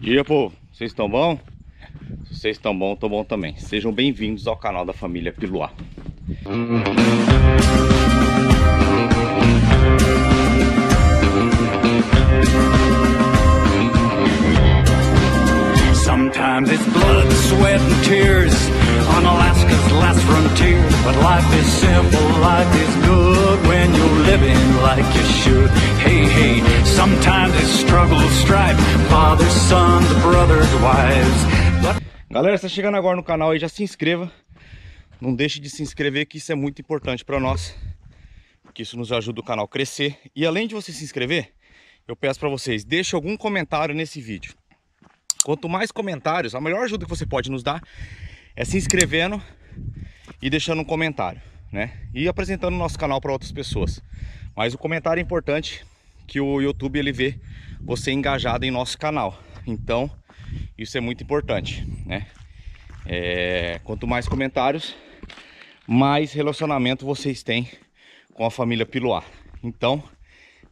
dia, povo. Vocês estão bom? Se vocês estão bom, tô bom também. Sejam bem-vindos ao canal da família Piluá. Sometimes it's blood, sweat and tears on Alaska's last frontier. But life is simple, life is good when you're living like you should. Hey, hey, some Galera, está chegando agora no canal aí, já se inscreva. Não deixe de se inscrever que isso é muito importante para nós. Porque isso nos ajuda o canal a crescer. E além de você se inscrever, eu peço para vocês, deixe algum comentário nesse vídeo. Quanto mais comentários, a melhor ajuda que você pode nos dar é se inscrevendo e deixando um comentário, né? E apresentando o nosso canal para outras pessoas. Mas o comentário é importante que o YouTube ele vê você engajado em nosso canal. Então, isso é muito importante né? É, quanto mais comentários, mais relacionamento vocês têm com a família Piluá. Então,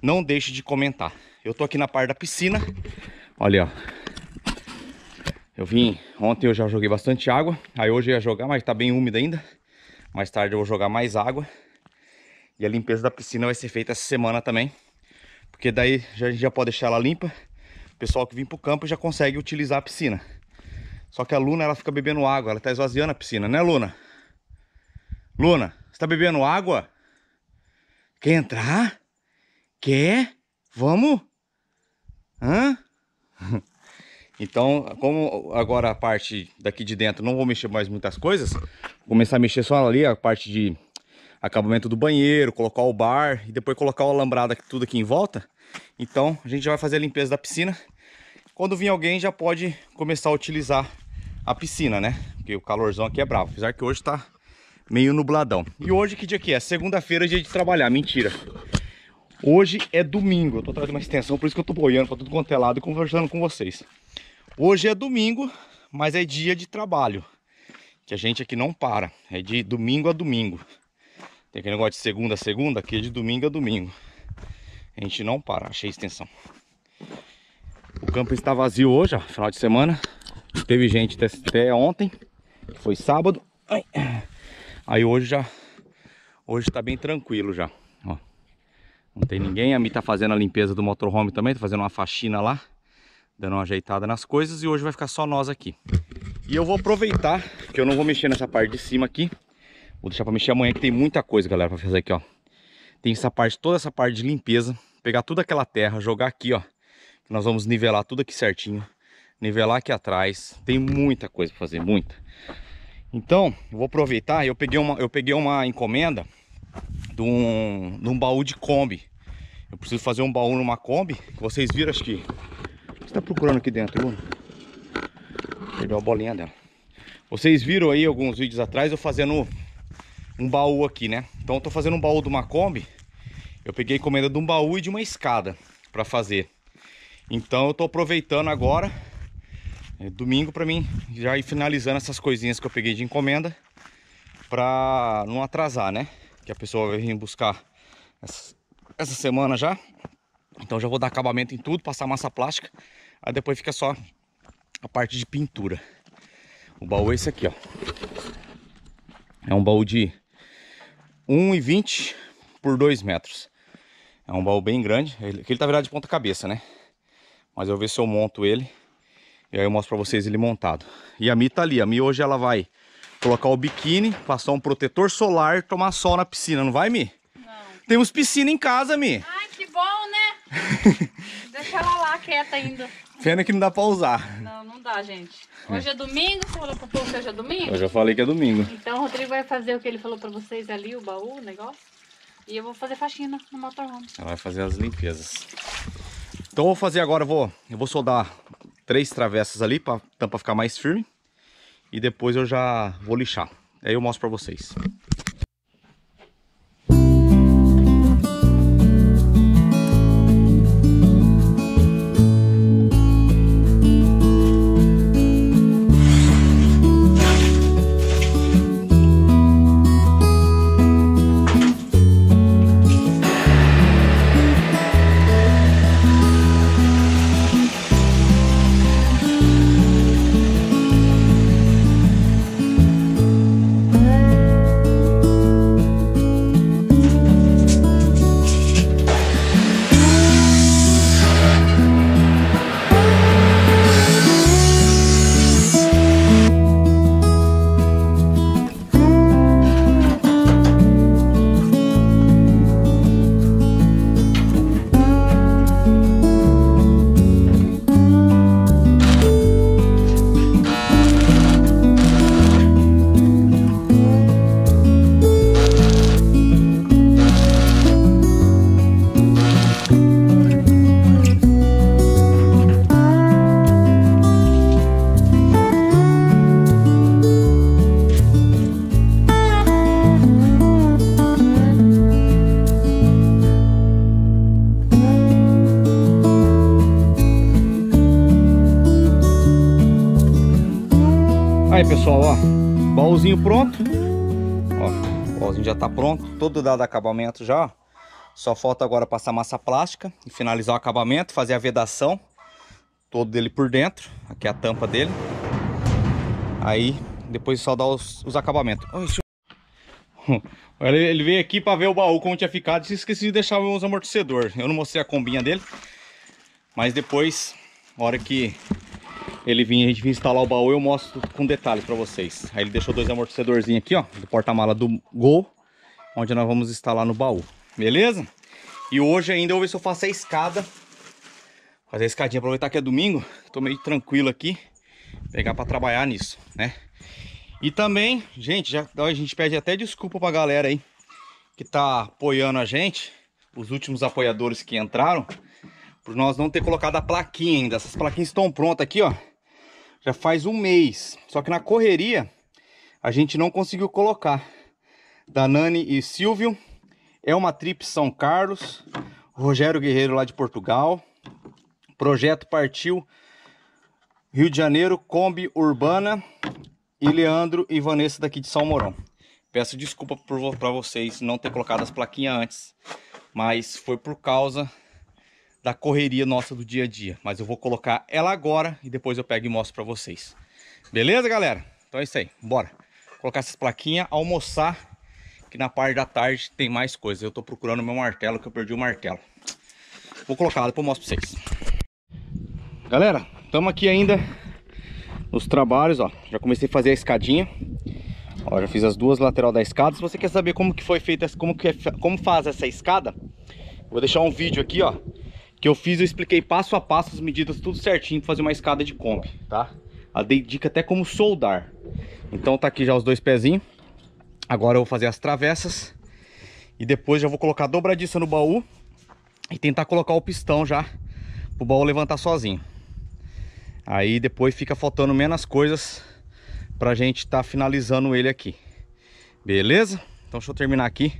não deixe de comentar. Eu tô aqui na parte da piscina. Olha, ó. Eu vim, ontem eu já joguei bastante água. Aí hoje eu ia jogar, mas tá bem úmida ainda. Mais tarde eu vou jogar mais água. E a limpeza da piscina vai ser feita essa semana também. Porque daí já, a gente já pode deixar ela limpa. O pessoal que vem pro campo já consegue utilizar a piscina. Só que a Luna, ela fica bebendo água. Ela tá esvaziando a piscina, né, Luna? Luna, você tá bebendo água? Quer entrar? Quer? Vamos? Hã? Então, como agora a parte daqui de dentro não vou mexer mais muitas coisas, vou começar a mexer só ali a parte de acabamento do banheiro, colocar o bar e depois colocar o alambrado aqui, tudo aqui em volta. Então, a gente vai fazer a limpeza da piscina quando vir alguém já pode começar a utilizar a piscina, né? Porque o calorzão aqui é bravo, apesar que hoje tá meio nubladão. E hoje que dia que é? Segunda-feira é dia de trabalhar, mentira. Hoje é domingo, eu tô trazendo uma extensão, por isso que eu tô boiando pra tudo quanto é lado e conversando com vocês. Hoje é domingo, mas é dia de trabalho, que a gente aqui não para, é de domingo a domingo. Tem aquele negócio de segunda a segunda, aqui é de domingo a domingo. A gente não para, achei extensão. O campo está vazio hoje, ó, final de semana. Teve gente até, ontem, que foi sábado. Ai. Aí hoje já, hoje está bem tranquilo já, ó. Não tem ninguém, a Mi está fazendo a limpeza do motorhome também, está fazendo uma faxina lá, dando uma ajeitada nas coisas e hoje vai ficar só nós aqui. E eu vou aproveitar que eu não vou mexer nessa parte de cima aqui. Vou deixar para mexer amanhã que tem muita coisa, galera, para fazer aqui, ó. Tem essa parte, toda essa parte de limpeza, pegar toda aquela terra, jogar aqui, ó nós vamos nivelar tudo aqui certinho. Nivelar aqui atrás. Tem muita coisa para fazer, muita. Então, vou aproveitar. Eu peguei uma, eu peguei uma encomenda de um, de um baú de Kombi. Eu preciso fazer um baú numa Kombi. Vocês viram, acho que... O que você tá procurando aqui dentro, Bruno? Perdeu a bolinha dela. Vocês viram aí alguns vídeos atrás eu fazendo um baú aqui, né? Então eu tô fazendo um baú de uma Kombi. Eu peguei encomenda de um baú e de uma escada para fazer. Então eu tô aproveitando agora, é domingo para mim, já ir finalizando essas coisinhas que eu peguei de encomenda para não atrasar, né? Que a pessoa vai vir buscar essa, essa semana já. Então já vou dar acabamento em tudo, passar massa plástica, aí depois fica só a parte de pintura. O baú é esse aqui, ó. É um baú de 1,20 por 2 metros. É um baú bem grande. Ele, ele tá virado de ponta cabeça, né? Mas eu vou ver se eu monto ele. E aí eu mostro pra vocês ele montado. E a Mi tá ali. A Mi hoje ela vai colocar o biquíni, passar um protetor solar, tomar sol na piscina. Não vai, Mi? Não. Temos piscina em casa, Mi. Ai, que bom, né? Deixa ela lá quieta ainda. Pena que não dá pra usar. Não, não dá, gente. Hoje é domingo, você falou pro povo que hoje é domingo? Eu já falei que é domingo. Então o Rodrigo vai fazer o que ele falou pra vocês ali, o baú, o negócio. E eu vou fazer faxina no motorhome. Ela vai fazer as limpezas. Então vou fazer agora, eu vou, eu vou soldar três travessas ali para a tampa ficar mais firme. E depois eu já vou lixar. Aí eu mostro para vocês. pozinho pronto. Ó, o pozinho já tá pronto, todo dado acabamento já. Só falta agora passar massa plástica e finalizar o acabamento, fazer a vedação todo dele por dentro. Aqui é a tampa dele. Aí depois só dá os, os acabamentos. Olha, ele, ele veio aqui para ver o baú como tinha ficado e esqueci de deixar os amortecedores. Eu não mostrei a combinha dele, mas depois, na hora que ele vinha, a gente vinha instalar o baú, eu mostro com detalhes para vocês. Aí ele deixou dois amortecedorzinhos aqui, ó, do porta-mala do Gol, onde nós vamos instalar no baú, beleza? E hoje ainda eu vou ver se eu faço a escada, fazer a escadinha, aproveitar que é domingo, tô meio tranquilo aqui, pegar para trabalhar nisso, né? E também, gente, já, a gente pede até desculpa pra galera aí que tá apoiando a gente, os últimos apoiadores que entraram, por nós não ter colocado a plaquinha ainda. Essas plaquinhas estão prontas aqui, ó. Já faz um mês. Só que na correria a gente não conseguiu colocar. Da Nani e Silvio. É uma trip São Carlos. Rogério Guerreiro lá de Portugal. Projeto partiu Rio de Janeiro, Kombi Urbana e Leandro e Vanessa daqui de São Mourão. Peço desculpa para vocês não ter colocado as plaquinhas antes, mas foi por causa da correria nossa do dia a dia. Mas eu vou colocar ela agora e depois eu pego e mostro para vocês. Beleza, galera? Então é isso aí, bora. Colocar essas plaquinhas, almoçar, que na parte da tarde tem mais coisas. Eu tô procurando meu martelo, que eu perdi o martelo. Vou colocar ela, depois eu mostro pra vocês. Galera, estamos aqui ainda nos trabalhos, ó. Já comecei a fazer a escadinha. Ó, já fiz as duas lateral da escada. Se você quer saber como que foi feita, como, que é, como faz essa escada, vou deixar um vídeo aqui, ó que eu fiz, eu expliquei passo a passo as medidas tudo certinho para fazer uma escada de Kombi, tá? A dei dica até como soldar. Então tá aqui já os dois pezinhos. Agora eu vou fazer as travessas. E depois já vou colocar a dobradiça no baú. E tentar colocar o pistão já. Pro baú levantar sozinho. Aí depois fica faltando menos coisas. Pra gente tá finalizando ele aqui. Beleza? Então deixa eu terminar aqui.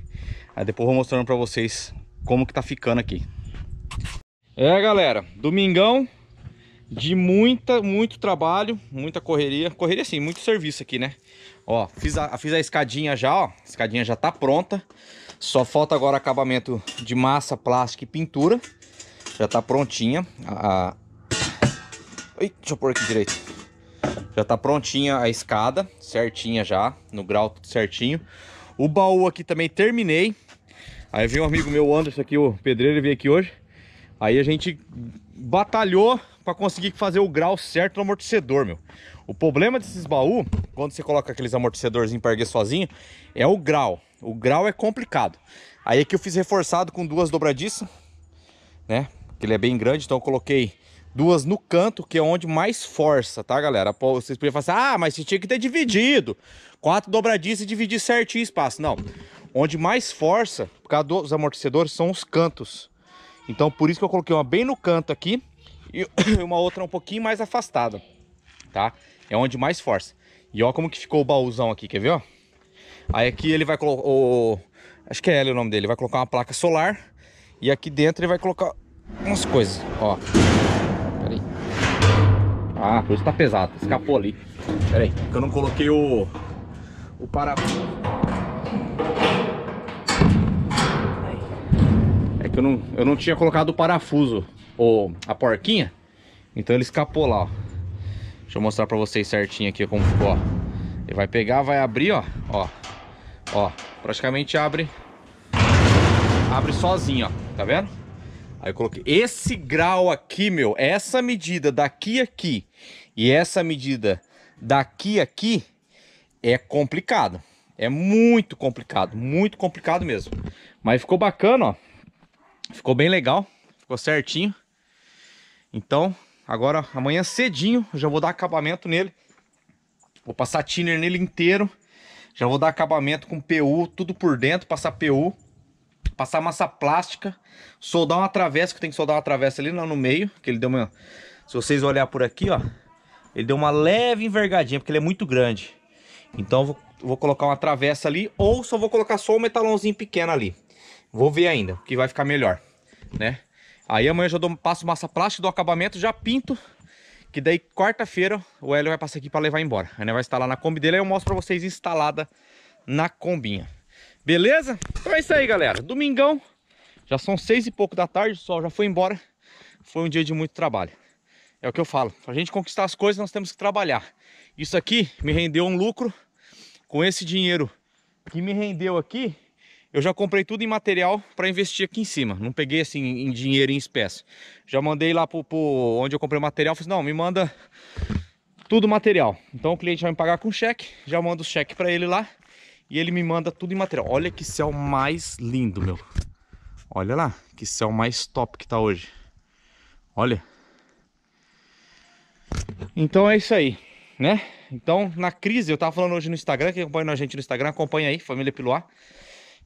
Aí depois eu vou mostrando pra vocês como que tá ficando aqui. É, galera, domingão de muita, muito trabalho, muita correria. Correria sim, muito serviço aqui, né? Ó, fiz a, fiz a escadinha já, ó. A escadinha já tá pronta. Só falta agora acabamento de massa, plástico e pintura. Já tá prontinha. A... Oi, deixa eu pôr aqui direito. Já tá prontinha a escada, certinha já, no grau tudo certinho. O baú aqui também terminei. Aí veio um amigo meu, Anderson, aqui, o pedreiro, ele veio aqui hoje. Aí a gente batalhou para conseguir fazer o grau certo no amortecedor, meu. O problema desses baús, quando você coloca aqueles amortecedores em erguer sozinho, é o grau. O grau é complicado. Aí aqui é eu fiz reforçado com duas dobradiças, né? Que ele é bem grande, então eu coloquei duas no canto, que é onde mais força, tá, galera? Vocês podiam falar assim, ah, mas você tinha que ter dividido. Quatro dobradiças e dividir certinho o espaço. Não, onde mais força, por causa dos amortecedores, são os cantos. Então por isso que eu coloquei uma bem no canto aqui e uma outra um pouquinho mais afastada, tá? É onde mais força. E ó como que ficou o baúzão aqui, quer ver, ó? Aí aqui ele vai colocar, o... acho que é L o nome dele, vai colocar uma placa solar e aqui dentro ele vai colocar umas coisas, ó. aí. Ah, por isso tá pesado, escapou ali. Peraí, que eu não coloquei o, o parafuso. eu não, eu não tinha colocado o parafuso ou a porquinha. Então ele escapou lá, ó. Deixa eu mostrar pra vocês certinho aqui como ficou, ó. Ele vai pegar, vai abrir, ó. Ó, ó. Praticamente abre. Abre sozinho, ó. Tá vendo? Aí eu coloquei esse grau aqui, meu. Essa medida daqui aqui e essa medida daqui aqui é complicado. É muito complicado, muito complicado mesmo. Mas ficou bacana, ó. Ficou bem legal, ficou certinho. Então, agora amanhã cedinho já vou dar acabamento nele. Vou passar thinner nele inteiro. Já vou dar acabamento com PU, tudo por dentro, passar PU, passar massa plástica, soldar uma travessa, que tem que soldar uma travessa ali no meio, que ele deu uma... Se vocês olhar por aqui, ó, ele deu uma leve envergadinha, porque ele é muito grande. Então eu vou, vou colocar uma travessa ali, ou só vou colocar só um metalãozinho pequeno ali. Vou ver ainda, o que vai ficar melhor, né? Aí amanhã já dou, passo massa plástica do acabamento, já pinto. Que daí quarta-feira o Hélio vai passar aqui para levar embora. Aí vai instalar na Kombi dele, aí eu mostro para vocês instalada na combinha. Beleza? Então é isso aí, galera. Domingão, já são seis e pouco da tarde, o sol já foi embora. Foi um dia de muito trabalho. É o que eu falo, para a gente conquistar as coisas nós temos que trabalhar. Isso aqui me rendeu um lucro. Com esse dinheiro que me rendeu aqui, eu já comprei tudo em material para investir aqui em cima. Não peguei assim em dinheiro em espécie. Já mandei lá pro, pro onde eu comprei o material. Falei, assim, não, me manda tudo material. Então o cliente vai me pagar com cheque. Já mando o cheque para ele lá. E ele me manda tudo em material. Olha que céu mais lindo, meu. Olha lá, que céu mais top que tá hoje. Olha. Então é isso aí, né? Então, na crise, eu tava falando hoje no Instagram, quem acompanha a gente no Instagram, acompanha aí, Família Piloar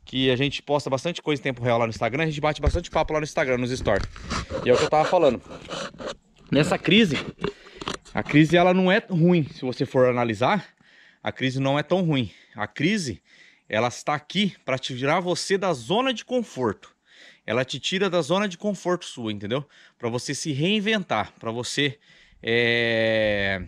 que a gente posta bastante coisa em tempo real lá no Instagram, a gente bate bastante papo lá no Instagram, nos stories. E é o que eu tava falando. Nessa crise, a crise ela não é ruim, se você for analisar, a crise não é tão ruim. A crise, ela está aqui para tirar você da zona de conforto. Ela te tira da zona de conforto sua, entendeu? Para você se reinventar, para você é...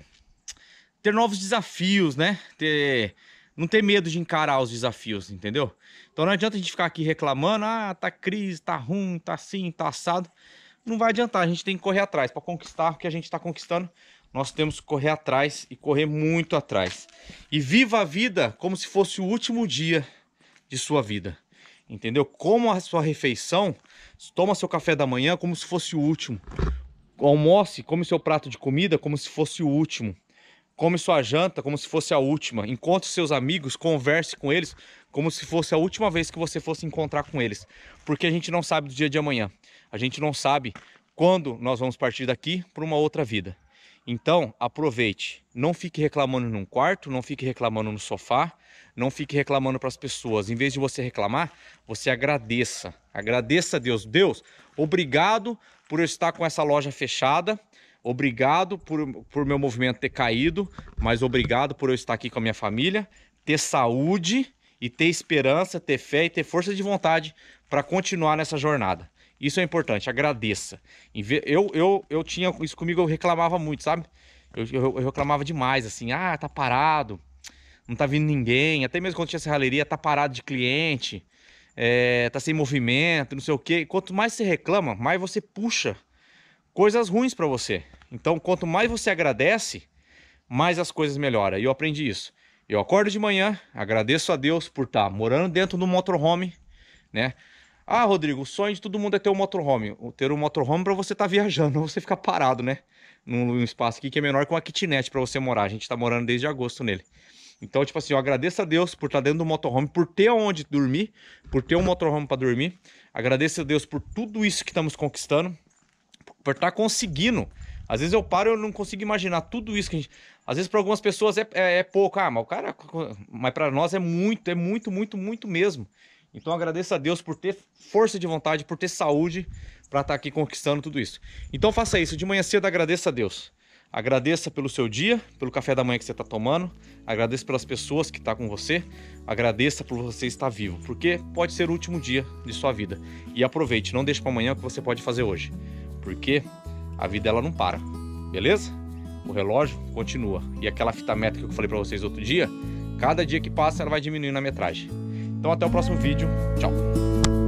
ter novos desafios, né? Ter não ter medo de encarar os desafios, entendeu? Então não adianta a gente ficar aqui reclamando, ah, tá crise, tá ruim, tá assim, tá assado. Não vai adiantar, a gente tem que correr atrás. Para conquistar o que a gente está conquistando, nós temos que correr atrás e correr muito atrás. E viva a vida como se fosse o último dia de sua vida. Entendeu? Como a sua refeição, toma seu café da manhã como se fosse o último. Almoce, come seu prato de comida como se fosse o último Come sua janta como se fosse a última. Encontre seus amigos, converse com eles como se fosse a última vez que você fosse encontrar com eles. Porque a gente não sabe do dia de amanhã. A gente não sabe quando nós vamos partir daqui para uma outra vida. Então, aproveite. Não fique reclamando num quarto, não fique reclamando no sofá, não fique reclamando para as pessoas. Em vez de você reclamar, você agradeça. Agradeça a Deus. Deus, obrigado por eu estar com essa loja fechada obrigado por, por meu movimento ter caído, mas obrigado por eu estar aqui com a minha família, ter saúde e ter esperança, ter fé e ter força de vontade para continuar nessa jornada. Isso é importante, agradeça. Eu, eu, eu tinha isso comigo, eu reclamava muito, sabe? Eu, eu, eu reclamava demais, assim, ah, tá parado, não tá vindo ninguém, até mesmo quando tinha serralheria, tá parado de cliente, é, tá sem movimento, não sei o quê. Quanto mais você reclama, mais você puxa coisas ruins para você. Então, quanto mais você agradece, mais as coisas melhoram. E eu aprendi isso. Eu acordo de manhã, agradeço a Deus por estar tá morando dentro do motorhome, né? Ah, Rodrigo, o sonho de todo mundo é ter um motorhome. Ter um motorhome para você estar tá viajando, você ficar parado, né? Num, espaço aqui que é menor que uma kitnet para você morar. A gente está morando desde agosto nele. Então, tipo assim, eu agradeço a Deus por estar tá dentro do motorhome, por ter onde dormir, por ter um motorhome para dormir. Agradeço a Deus por tudo isso que estamos conquistando por estar tá conseguindo. Às vezes eu paro eu não consigo imaginar tudo isso que a gente. Às vezes para algumas pessoas é, é, é, pouco, ah, mas o cara. Mas para nós é muito, é muito, muito, muito mesmo. Então agradeço a Deus por ter força de vontade, por ter saúde para estar tá aqui conquistando tudo isso. Então faça isso, de manhã cedo agradeça a Deus. Agradeça pelo seu dia, pelo café da manhã que você está tomando. Agradeça pelas pessoas que estão tá com você. Agradeça por você estar vivo, porque pode ser o último dia de sua vida. E aproveite, não deixe para amanhã o que você pode fazer hoje porque a vida ela não para, beleza? O relógio continua. E aquela fita métrica que eu falei para vocês outro dia, cada dia que passa ela vai diminuindo a metragem. Então até o próximo vídeo. Tchau.